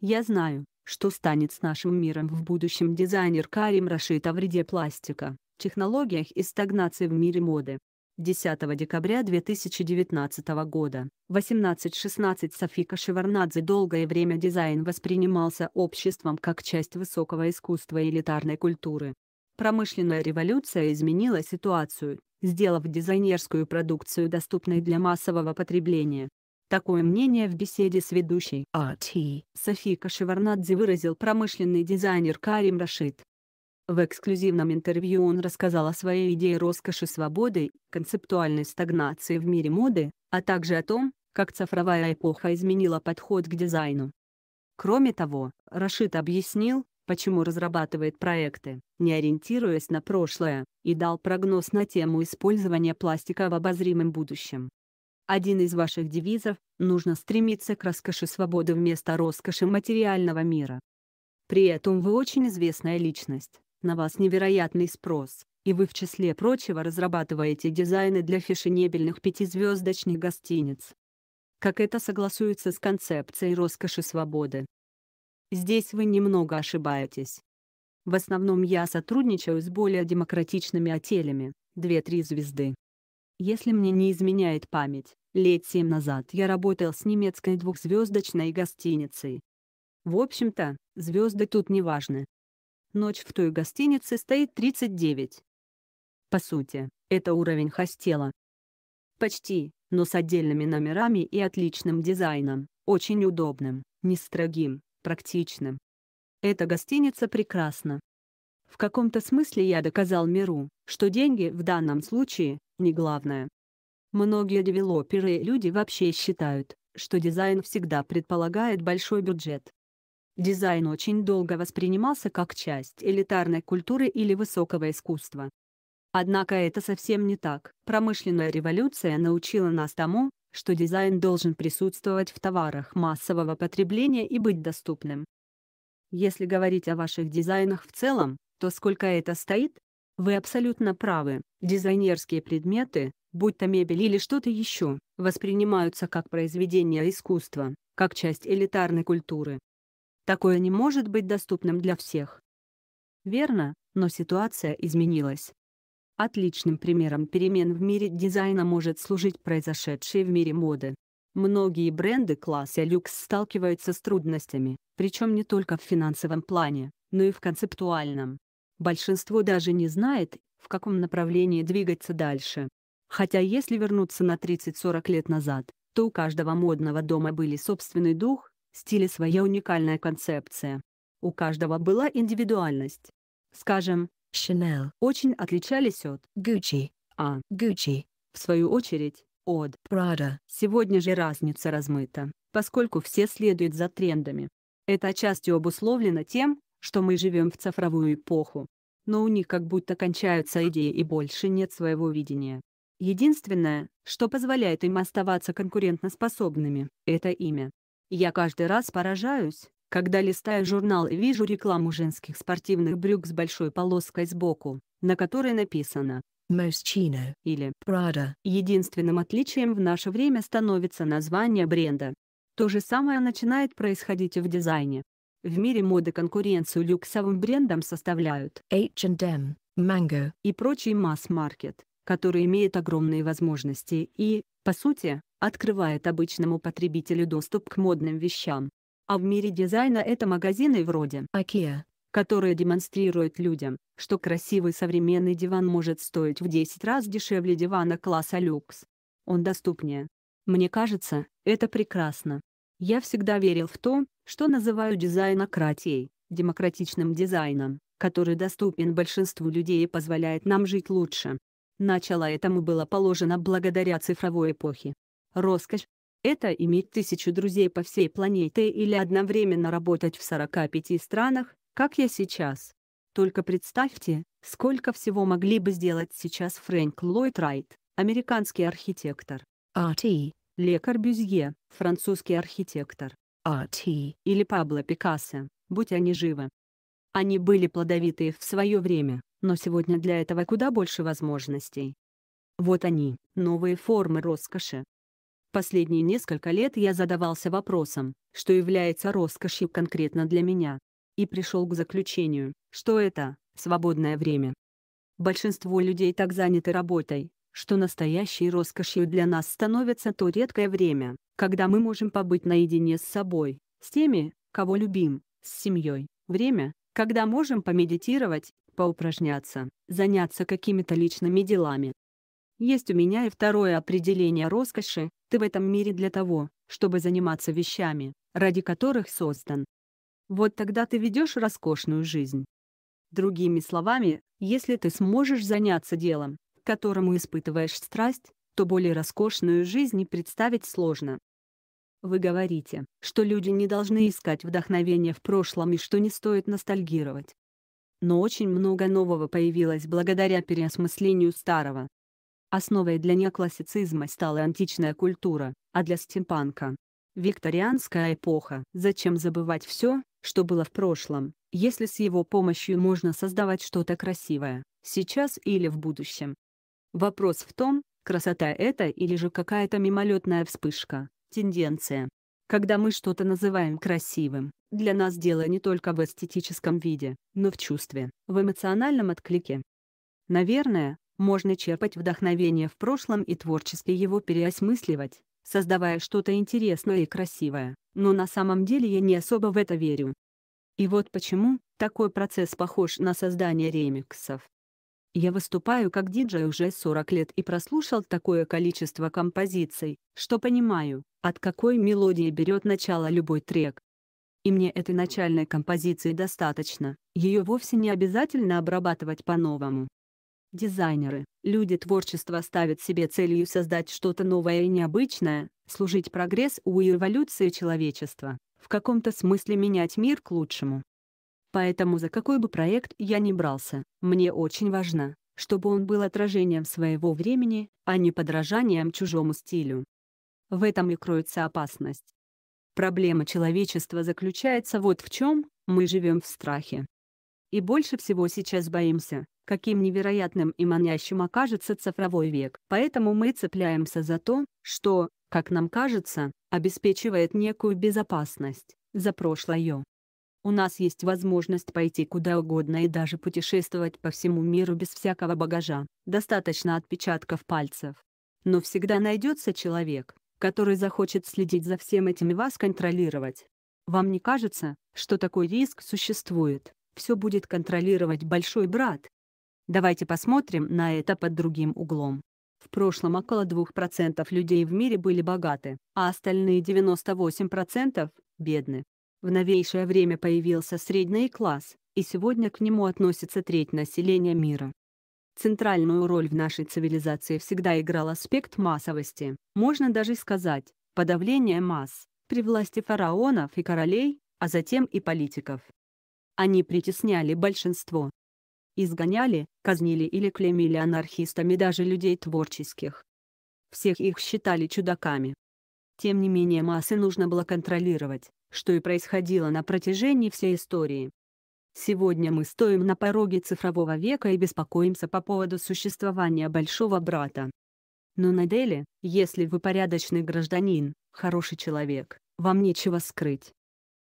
Я знаю, что станет с нашим миром в будущем дизайнер Карим Рашид о вреде пластика, технологиях и стагнации в мире моды. 10 декабря 2019 года, 18-16 Софика Шеварнадзе долгое время дизайн воспринимался обществом как часть высокого искусства и элитарной культуры. Промышленная революция изменила ситуацию, сделав дизайнерскую продукцию доступной для массового потребления. Такое мнение в беседе с ведущей АТ Софика Шеварнадзе выразил промышленный дизайнер Карим Рашид. В эксклюзивном интервью он рассказал о своей идее роскоши свободы, концептуальной стагнации в мире моды, а также о том, как цифровая эпоха изменила подход к дизайну. Кроме того, Рашид объяснил, почему разрабатывает проекты, не ориентируясь на прошлое, и дал прогноз на тему использования пластика в обозримом будущем. Один из ваших девизов – нужно стремиться к роскоши свободы вместо роскоши материального мира. При этом вы очень известная личность, на вас невероятный спрос, и вы в числе прочего разрабатываете дизайны для фешенебельных пятизвездочных гостиниц. Как это согласуется с концепцией роскоши свободы? Здесь вы немного ошибаетесь. В основном я сотрудничаю с более демократичными отелями, 2-3 звезды. Если мне не изменяет память, Лет семь назад я работал с немецкой двухзвездочной гостиницей. В общем-то, звезды тут не важны. Ночь в той гостинице стоит 39. По сути, это уровень хостела. Почти, но с отдельными номерами и отличным дизайном, очень удобным, не строгим, практичным. Эта гостиница прекрасна. В каком-то смысле я доказал миру, что деньги в данном случае не главное. Многие девелоперы и люди вообще считают, что дизайн всегда предполагает большой бюджет. Дизайн очень долго воспринимался как часть элитарной культуры или высокого искусства. Однако это совсем не так. Промышленная революция научила нас тому, что дизайн должен присутствовать в товарах массового потребления и быть доступным. Если говорить о ваших дизайнах в целом, то сколько это стоит? Вы абсолютно правы, дизайнерские предметы, будь то мебель или что-то еще, воспринимаются как произведения искусства, как часть элитарной культуры. Такое не может быть доступным для всех. Верно, но ситуация изменилась. Отличным примером перемен в мире дизайна может служить произошедшие в мире моды. Многие бренды класса люкс сталкиваются с трудностями, причем не только в финансовом плане, но и в концептуальном. Большинство даже не знает, в каком направлении двигаться дальше. Хотя если вернуться на 30-40 лет назад, то у каждого модного дома были собственный дух, стиль и своя уникальная концепция. У каждого была индивидуальность. Скажем, Chanel очень отличались от Gucci, а Gucci, в свою очередь, от Prada. Сегодня же разница размыта, поскольку все следуют за трендами. Это отчасти обусловлено тем, что мы живем в цифровую эпоху. Но у них как будто кончаются идеи и больше нет своего видения. Единственное, что позволяет им оставаться конкурентоспособными, это имя. Я каждый раз поражаюсь, когда листаю журнал и вижу рекламу женских спортивных брюк с большой полоской сбоку, на которой написано Moschino или Prada. Единственным отличием в наше время становится название бренда. То же самое начинает происходить и в дизайне. В мире моды конкуренцию люксовым брендам составляют H&M, Mango и прочий масс-маркет который имеет огромные возможности и, по сути, открывает обычному потребителю доступ к модным вещам. А в мире дизайна это магазины вроде IKEA, которые демонстрируют людям, что красивый современный диван может стоить в 10 раз дешевле дивана класса люкс. Он доступнее. Мне кажется, это прекрасно. Я всегда верил в то, что называю дизайнократией, демократичным дизайном, который доступен большинству людей и позволяет нам жить лучше. Начало этому было положено благодаря цифровой эпохе. Роскошь — это иметь тысячу друзей по всей планете или одновременно работать в 45 странах, как я сейчас. Только представьте, сколько всего могли бы сделать сейчас Фрэнк Ллойд Райт, американский архитектор. R.T. А Ле Корбюзье, французский архитектор. R.T. А или Пабло Пикассо, будь они живы. Они были плодовитые в свое время но сегодня для этого куда больше возможностей. Вот они, новые формы роскоши. Последние несколько лет я задавался вопросом, что является роскошью конкретно для меня, и пришел к заключению, что это – свободное время. Большинство людей так заняты работой, что настоящей роскошью для нас становится то редкое время, когда мы можем побыть наедине с собой, с теми, кого любим, с семьей, время, когда можем помедитировать, поупражняться, заняться какими-то личными делами. Есть у меня и второе определение роскоши, ты в этом мире для того, чтобы заниматься вещами, ради которых создан. Вот тогда ты ведешь роскошную жизнь. Другими словами, если ты сможешь заняться делом, которому испытываешь страсть, то более роскошную жизнь и представить сложно. Вы говорите, что люди не должны искать вдохновения в прошлом и что не стоит ностальгировать но очень много нового появилось благодаря переосмыслению старого. Основой для неоклассицизма стала античная культура, а для стимпанка – викторианская эпоха. Зачем забывать все, что было в прошлом, если с его помощью можно создавать что-то красивое, сейчас или в будущем? Вопрос в том, красота это или же какая-то мимолетная вспышка, тенденция. Когда мы что-то называем красивым, для нас дело не только в эстетическом виде, но в чувстве, в эмоциональном отклике. Наверное, можно черпать вдохновение в прошлом и творчески его переосмысливать, создавая что-то интересное и красивое, но на самом деле я не особо в это верю. И вот почему такой процесс похож на создание ремиксов. Я выступаю как диджей уже 40 лет и прослушал такое количество композиций, что понимаю, от какой мелодии берет начало любой трек. И мне этой начальной композиции достаточно, ее вовсе не обязательно обрабатывать по-новому. Дизайнеры, люди творчества ставят себе целью создать что-то новое и необычное, служить прогрессу и эволюции человечества, в каком-то смысле менять мир к лучшему. Поэтому за какой бы проект я ни брался, мне очень важно, чтобы он был отражением своего времени, а не подражанием чужому стилю. В этом и кроется опасность. Проблема человечества заключается вот в чем, мы живем в страхе. И больше всего сейчас боимся, каким невероятным и манящим окажется цифровой век. Поэтому мы цепляемся за то, что, как нам кажется, обеспечивает некую безопасность, за прошлое. У нас есть возможность пойти куда угодно и даже путешествовать по всему миру без всякого багажа, достаточно отпечатков пальцев. Но всегда найдется человек, который захочет следить за всем этим и вас контролировать. Вам не кажется, что такой риск существует? Все будет контролировать большой брат. Давайте посмотрим на это под другим углом. В прошлом около 2% людей в мире были богаты, а остальные 98% – бедны. В новейшее время появился средний класс, и сегодня к нему относится треть населения мира. Центральную роль в нашей цивилизации всегда играл аспект массовости, можно даже сказать, подавление масс, при власти фараонов и королей, а затем и политиков. Они притесняли большинство. Изгоняли, казнили или клеймили анархистами даже людей творческих. Всех их считали чудаками. Тем не менее массы нужно было контролировать, что и происходило на протяжении всей истории. Сегодня мы стоим на пороге цифрового века и беспокоимся по поводу существования большого брата. Но на деле, если вы порядочный гражданин, хороший человек, вам нечего скрыть.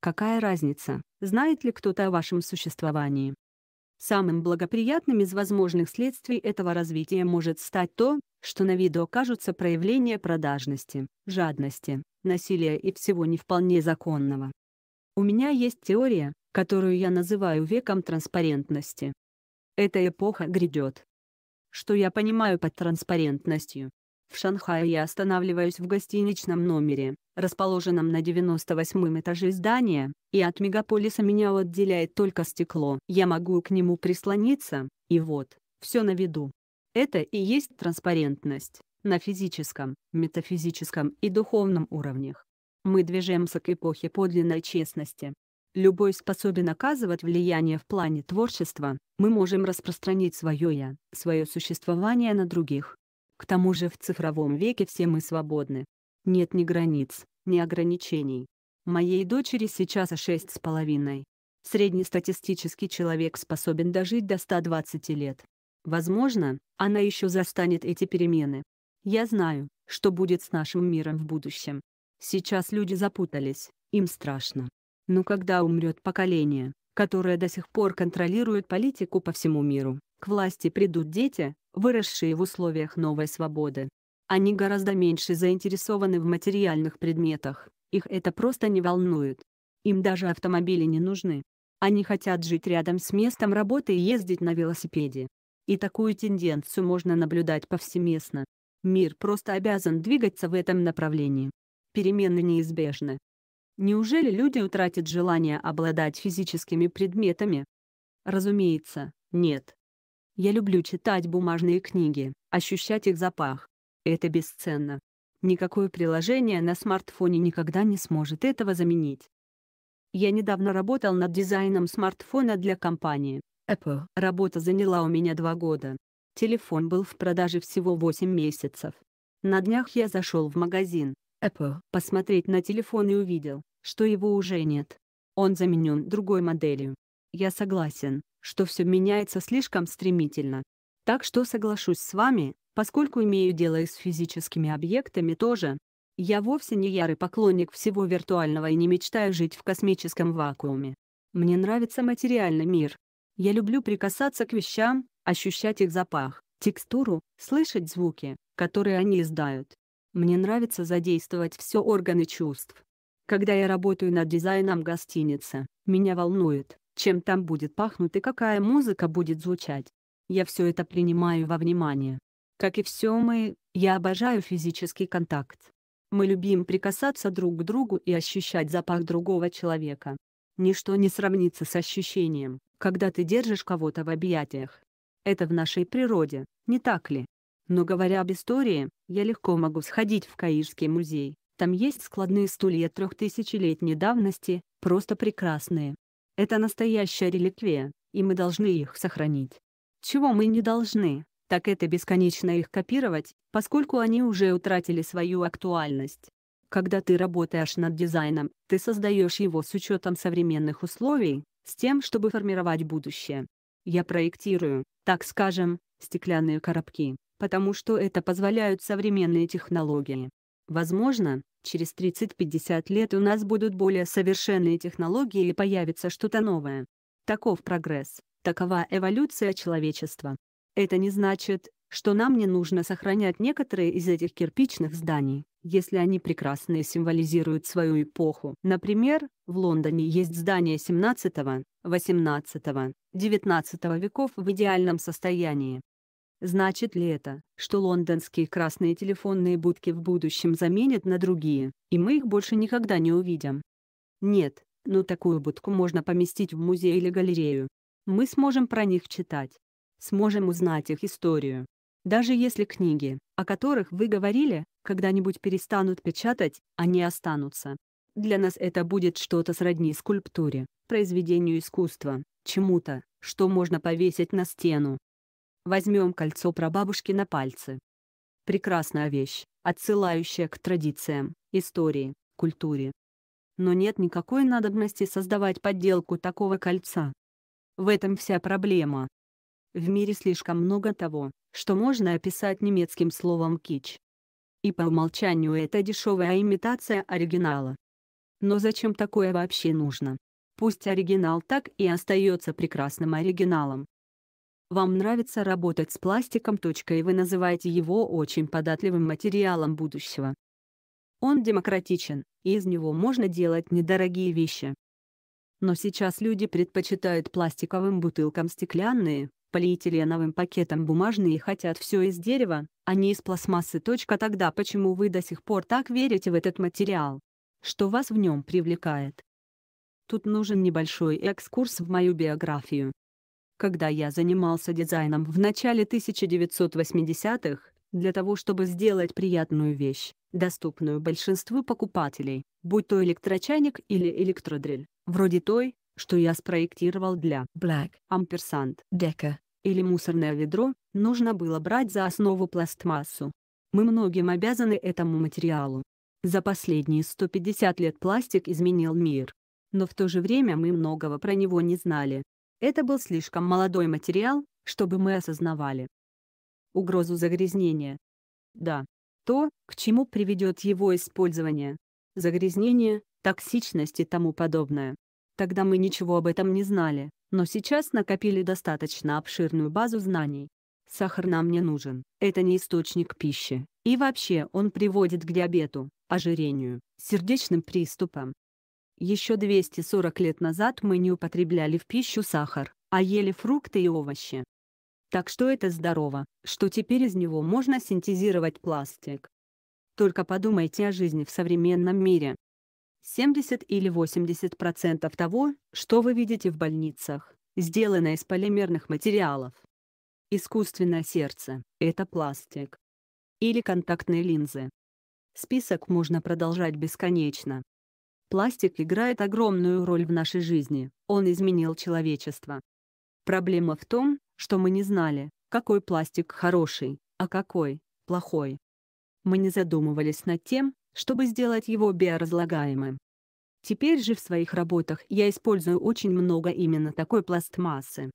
Какая разница, знает ли кто-то о вашем существовании? Самым благоприятным из возможных следствий этого развития может стать то, что на виду окажутся проявления продажности, жадности, насилия и всего не вполне законного. У меня есть теория, которую я называю веком транспарентности. Эта эпоха грядет. Что я понимаю под транспарентностью? В Шанхае я останавливаюсь в гостиничном номере, расположенном на 98 этаже здания, и от мегаполиса меня отделяет только стекло. Я могу к нему прислониться, и вот, все на виду. Это и есть транспарентность, на физическом, метафизическом и духовном уровнях. Мы движемся к эпохе подлинной честности, Любой способен оказывать влияние в плане творчества, мы можем распространить свое «я», свое существование на других. К тому же в цифровом веке все мы свободны. Нет ни границ, ни ограничений. Моей дочери сейчас а шесть с половиной. Среднестатистический человек способен дожить до 120 лет. Возможно, она еще застанет эти перемены. Я знаю, что будет с нашим миром в будущем. Сейчас люди запутались, им страшно. Но «Ну когда умрет поколение, которое до сих пор контролирует политику по всему миру, к власти придут дети, выросшие в условиях новой свободы. Они гораздо меньше заинтересованы в материальных предметах, их это просто не волнует. Им даже автомобили не нужны. Они хотят жить рядом с местом работы и ездить на велосипеде. И такую тенденцию можно наблюдать повсеместно. Мир просто обязан двигаться в этом направлении. Перемены неизбежны. Неужели люди утратят желание обладать физическими предметами? Разумеется, нет. Я люблю читать бумажные книги, ощущать их запах. Это бесценно. Никакое приложение на смартфоне никогда не сможет этого заменить. Я недавно работал над дизайном смартфона для компании Apple. Работа заняла у меня два года. Телефон был в продаже всего 8 месяцев. На днях я зашел в магазин, Apple посмотреть на телефон и увидел, что его уже нет. Он заменен другой моделью. Я согласен, что все меняется слишком стремительно. Так что соглашусь с вами, поскольку имею дело и с физическими объектами тоже. Я вовсе не ярый поклонник всего виртуального и не мечтаю жить в космическом вакууме. Мне нравится материальный мир. Я люблю прикасаться к вещам, ощущать их запах, текстуру, слышать звуки, которые они издают. Мне нравится задействовать все органы чувств. Когда я работаю над дизайном гостиницы, меня волнует, чем там будет пахнуть и какая музыка будет звучать. Я все это принимаю во внимание. Как и все мы, я обожаю физический контакт. Мы любим прикасаться друг к другу и ощущать запах другого человека. Ничто не сравнится с ощущением, когда ты держишь кого-то в объятиях. Это в нашей природе, не так ли? Но говоря об истории, я легко могу сходить в Каирский музей. Там есть складные стулья трехтысячелетней давности, просто прекрасные. Это настоящая реликвия, и мы должны их сохранить. Чего мы не должны, так это бесконечно их копировать, поскольку они уже утратили свою актуальность. Когда ты работаешь над дизайном, ты создаешь его с учетом современных условий, с тем, чтобы формировать будущее. Я проектирую, так скажем, стеклянные коробки, потому что это позволяют современные технологии. Возможно, через 30-50 лет у нас будут более совершенные технологии и появится что-то новое. Таков прогресс, такова эволюция человечества. Это не значит, что нам не нужно сохранять некоторые из этих кирпичных зданий, если они прекрасно символизируют свою эпоху. Например, в Лондоне есть здания 17, 18, 19 веков в идеальном состоянии. Значит ли это, что лондонские красные телефонные будки в будущем заменят на другие, и мы их больше никогда не увидим? Нет, но такую будку можно поместить в музей или галерею. Мы сможем про них читать. Сможем узнать их историю. Даже если книги, о которых вы говорили, когда-нибудь перестанут печатать, они останутся. Для нас это будет что-то сродни скульптуре, произведению искусства, чему-то, что можно повесить на стену, Возьмем кольцо прабабушки на пальцы. Прекрасная вещь, отсылающая к традициям, истории, культуре. Но нет никакой надобности создавать подделку такого кольца. В этом вся проблема. В мире слишком много того, что можно описать немецким словом «кич». И по умолчанию это дешевая имитация оригинала. Но зачем такое вообще нужно? Пусть оригинал так и остается прекрасным оригиналом, вам нравится работать с пластиком, и вы называете его очень податливым материалом будущего. Он демократичен, и из него можно делать недорогие вещи. Но сейчас люди предпочитают пластиковым бутылкам стеклянные, полиэтиленовым пакетам бумажные и хотят все из дерева, а не из пластмассы. Тогда почему вы до сих пор так верите в этот материал? Что вас в нем привлекает? Тут нужен небольшой экскурс в мою биографию когда я занимался дизайном в начале 1980-х, для того, чтобы сделать приятную вещь, доступную большинству покупателей, будь то электрочайник или электродрель, вроде той, что я спроектировал для Black Ampersand Дека или мусорное ведро, нужно было брать за основу пластмассу. Мы многим обязаны этому материалу. За последние 150 лет пластик изменил мир. Но в то же время мы многого про него не знали. Это был слишком молодой материал, чтобы мы осознавали угрозу загрязнения. Да, то, к чему приведет его использование. Загрязнение, токсичность и тому подобное. Тогда мы ничего об этом не знали, но сейчас накопили достаточно обширную базу знаний. Сахар нам не нужен, это не источник пищи, и вообще он приводит к диабету, ожирению, сердечным приступам, еще 240 лет назад мы не употребляли в пищу сахар, а ели фрукты и овощи. Так что это здорово, что теперь из него можно синтезировать пластик. Только подумайте о жизни в современном мире. 70 или 80% процентов того, что вы видите в больницах, сделано из полимерных материалов. Искусственное сердце – это пластик. Или контактные линзы. Список можно продолжать бесконечно. Пластик играет огромную роль в нашей жизни, он изменил человечество. Проблема в том, что мы не знали, какой пластик хороший, а какой – плохой. Мы не задумывались над тем, чтобы сделать его биоразлагаемым. Теперь же в своих работах я использую очень много именно такой пластмассы.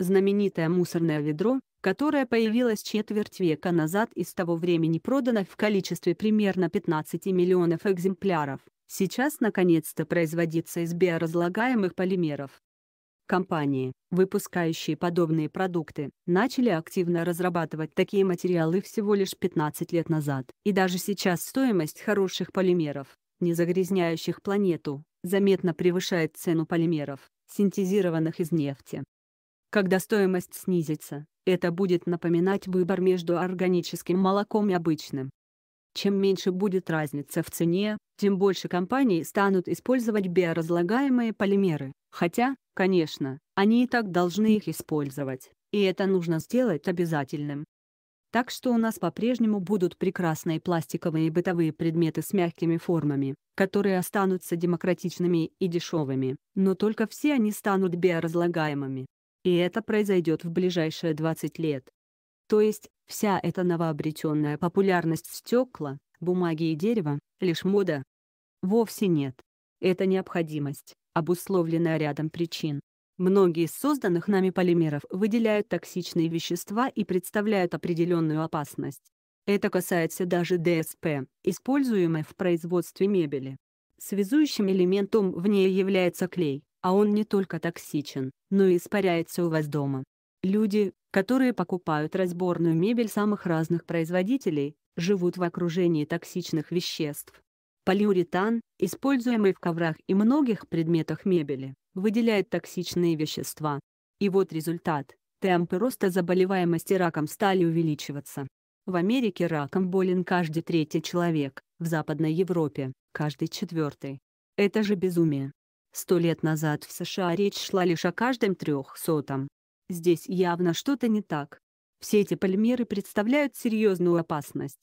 Знаменитое мусорное ведро, которое появилось четверть века назад и с того времени продано в количестве примерно 15 миллионов экземпляров, сейчас наконец-то производится из биоразлагаемых полимеров. Компании, выпускающие подобные продукты, начали активно разрабатывать такие материалы всего лишь 15 лет назад, и даже сейчас стоимость хороших полимеров, не загрязняющих планету, заметно превышает цену полимеров, синтезированных из нефти. Когда стоимость снизится, это будет напоминать выбор между органическим молоком и обычным. Чем меньше будет разница в цене, тем больше компаний станут использовать биоразлагаемые полимеры. Хотя, конечно, они и так должны их использовать, и это нужно сделать обязательным. Так что у нас по-прежнему будут прекрасные пластиковые бытовые предметы с мягкими формами, которые останутся демократичными и дешевыми, но только все они станут биоразлагаемыми. И это произойдет в ближайшие 20 лет. То есть, вся эта новообретенная популярность стекла, бумаги и дерева — лишь мода? Вовсе нет. Это необходимость, обусловленная рядом причин. Многие из созданных нами полимеров выделяют токсичные вещества и представляют определенную опасность. Это касается даже ДСП, используемой в производстве мебели. Связующим элементом в ней является клей, а он не только токсичен, но и испаряется у вас дома. Люди, которые покупают разборную мебель самых разных производителей, живут в окружении токсичных веществ. Полиуретан, используемый в коврах и многих предметах мебели, выделяет токсичные вещества. И вот результат – темпы роста заболеваемости раком стали увеличиваться. В Америке раком болен каждый третий человек, в Западной Европе – каждый четвертый. Это же безумие. Сто лет назад в США речь шла лишь о каждом трехсотом, Здесь явно что-то не так. Все эти полимеры представляют серьезную опасность.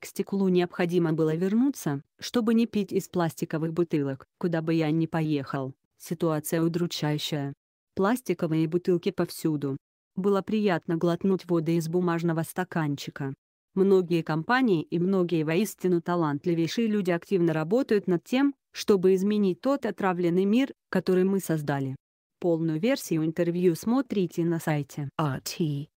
К стеклу необходимо было вернуться, чтобы не пить из пластиковых бутылок, куда бы я ни поехал. Ситуация удручающая. Пластиковые бутылки повсюду. Было приятно глотнуть воды из бумажного стаканчика. Многие компании и многие воистину талантливейшие люди активно работают над тем, чтобы изменить тот отравленный мир, который мы создали полную версию интервью смотрите на сайте RT. А,